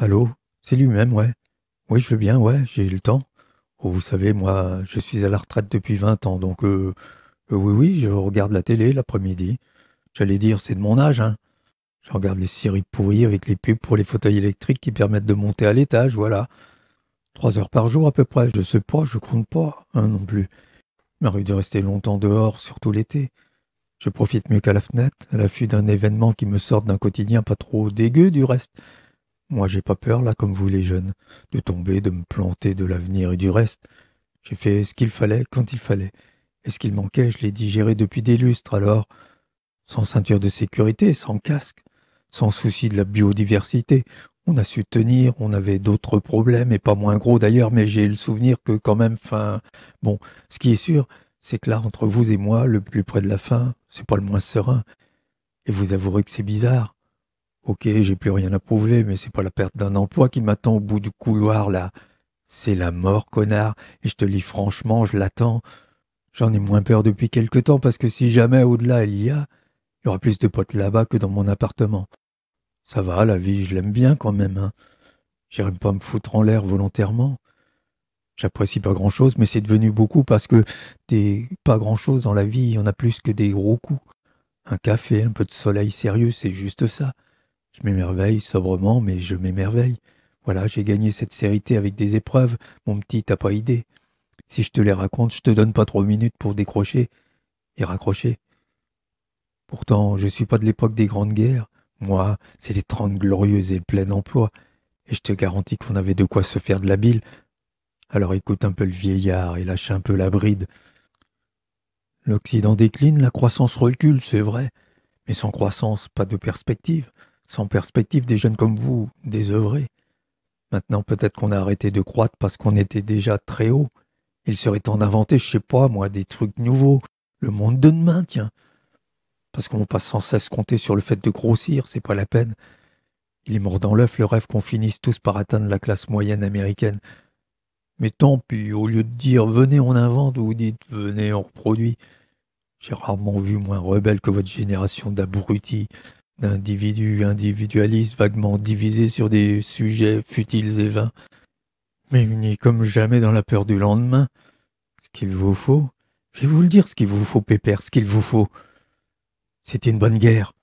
Allô C'est lui-même, ouais. Oui, je veux bien, ouais, j'ai eu le temps. Oh, vous savez, moi, je suis à la retraite depuis 20 ans, donc euh, euh, oui, oui, je regarde la télé l'après-midi. J'allais dire, c'est de mon âge, hein. Je regarde les séries pourries avec les pubs pour les fauteuils électriques qui permettent de monter à l'étage, voilà. Trois heures par jour à peu près, je sais pas, je compte pas, hein, non plus. Il m'arrive de rester longtemps dehors, surtout l'été. Je profite mieux qu'à la fenêtre, à l'affût d'un événement qui me sorte d'un quotidien pas trop dégueu du reste. Moi, j'ai pas peur, là, comme vous les jeunes, de tomber, de me planter, de l'avenir et du reste. J'ai fait ce qu'il fallait quand il fallait. Et ce qu'il manquait, je l'ai digéré depuis des lustres, alors. Sans ceinture de sécurité, sans casque, sans souci de la biodiversité. On a su tenir, on avait d'autres problèmes, et pas moins gros d'ailleurs, mais j'ai le souvenir que quand même, fin... Bon, ce qui est sûr, c'est que là, entre vous et moi, le plus près de la fin, c'est pas le moins serein. Et vous avouerez que c'est bizarre. Ok, j'ai plus rien à prouver, mais c'est pas la perte d'un emploi qui m'attend au bout du couloir là. C'est la mort, connard, et je te lis franchement, je l'attends. J'en ai moins peur depuis quelque temps parce que si jamais au-delà il y a, il y aura plus de potes là-bas que dans mon appartement. Ça va, la vie, je l'aime bien quand même. Hein. J'irai pas me foutre en l'air volontairement. J'apprécie pas grand-chose, mais c'est devenu beaucoup parce que des pas grand-chose dans la vie, il y en a plus que des gros coups. Un café, un peu de soleil sérieux, c'est juste ça. Je m'émerveille sobrement, mais je m'émerveille. Voilà, j'ai gagné cette sérité avec des épreuves, mon petit, t'as pas idée. Si je te les raconte, je te donne pas trois minutes pour décrocher et raccrocher. Pourtant, je suis pas de l'époque des grandes guerres. Moi, c'est les trente glorieuses et plein emploi. Et je te garantis qu'on avait de quoi se faire de la bile. Alors écoute un peu le vieillard et lâche un peu la bride. L'Occident décline, la croissance recule, c'est vrai. Mais sans croissance, pas de perspective sans perspective, des jeunes comme vous, désœuvrés. Maintenant, peut-être qu'on a arrêté de croître parce qu'on était déjà très haut. Il serait temps d'inventer, je sais pas, moi, des trucs nouveaux. Le monde de demain, tiens. Parce qu'on pas sans cesse compter sur le fait de grossir, c'est pas la peine. Il est mort dans l'œuf le rêve qu'on finisse tous par atteindre la classe moyenne américaine. Mais tant pis, au lieu de dire venez on invente, vous dites venez on reproduit. J'ai rarement vu moins rebelle que votre génération d'abrutis d'individus individualistes vaguement divisés sur des sujets futiles et vains, mais unis comme jamais dans la peur du lendemain. Ce qu'il vous faut, je vais vous le dire ce qu'il vous faut, Pépère, ce qu'il vous faut. C'était une bonne guerre.